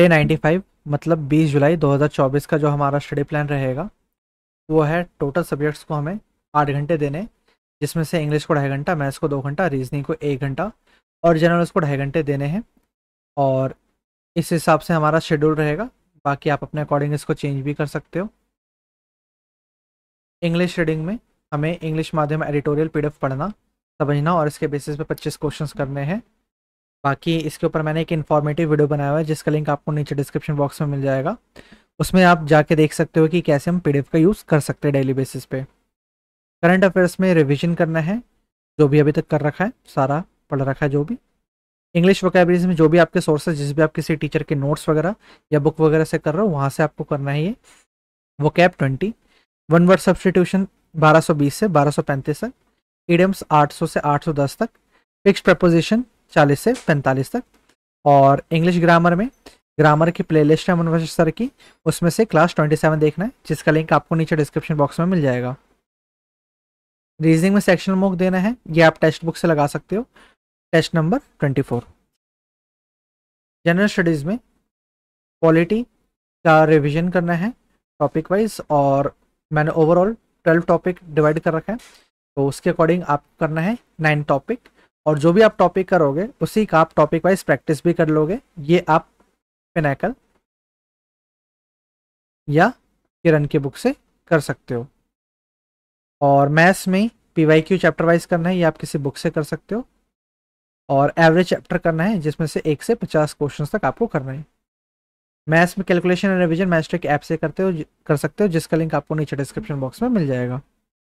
day 95 मतलब 20 जुलाई 2024 का जो हमारा स्टडी प्लान रहेगा वो है टोटल सब्जेक्ट्स को हमें आठ घंटे देने जिसमें से इंग्लिश को ढाई घंटा मैथ्स को दो घंटा रीजनिंग को एक घंटा और जनरल को ढाई घंटे देने हैं और इस हिसाब से हमारा शेड्यूल रहेगा बाकी आप अपने अकॉर्डिंग इसको चेंज भी कर सकते हो इंग्लिश रीडिंग में हमें इंग्लिश माध्यम एडिटोरियल पीडीएफ पढ़ना समझना और इसके बेसिस पे 25 क्वेश्चंस करने हैं बाकी इसके ऊपर मैंने एक इन्फॉर्मेटिव वीडियो बनाया हुआ है जिसका लिंक आपको नीचे डिस्क्रिप्शन बॉक्स में मिल जाएगा उसमें आप जाके देख सकते हो कि कैसे हम पी का यूज़ कर सकते हैं डेली बेसिस पे करंट अफेयर्स में रिविजन करना है जो भी अभी तक कर रखा है सारा पढ़ रखा है जो भी इंग्लिश वोकेबरीज में जो भी आपके सोर्सेज जिस भी आप किसी टीचर के नोट्स वगैरह या बुक वगैरह से कर रहे हो वहाँ से आपको करना है ये वो cap twenty one word substitution 1220 से 1235 तक ईडियम्स 800 से 810 तक फिक्स प्रपोजिशन चालीस से पैंतालीस तक और इंग्लिश ग्रामर में ग्रामर की प्लेलिस्ट है मनोज सर की उसमें से क्लास ट्वेंटी सेवन देखना है जिसका लिंक आपको नीचे डिस्क्रिप्शन बॉक्स में मिल जाएगा रीजनिंग में सेक्शनल मोक देना है ये आप टेक्स्ट बुक से लगा सकते हो test number twenty four general studies में पॉलिटी का रिविजन करना है टॉपिक वाइज और मैंने ओवरऑल ट्वेल्व टॉपिक डिवाइड कर रखा है तो उसके अकॉर्डिंग आप करना है नाइन टॉपिक और जो भी आप टॉपिक करोगे उसी का आप टॉपिक वाइज प्रैक्टिस भी कर लोगे ये आप पिनाकल या किरण की बुक से कर सकते हो और मैथ्स में P Y Q chapter wise करना है ये आप किसी बुक से कर सकते हो और एवरेज चैप्टर करना है जिसमें से एक से पचास क्वेश्चन तक आपको करना है मैथ्स में कैलकुलेशन एंड रिविजन मैस्ट्रिक ऐप से करते हो कर सकते हो जिसका लिंक आपको नीचे डिस्क्रिप्शन बॉक्स में मिल जाएगा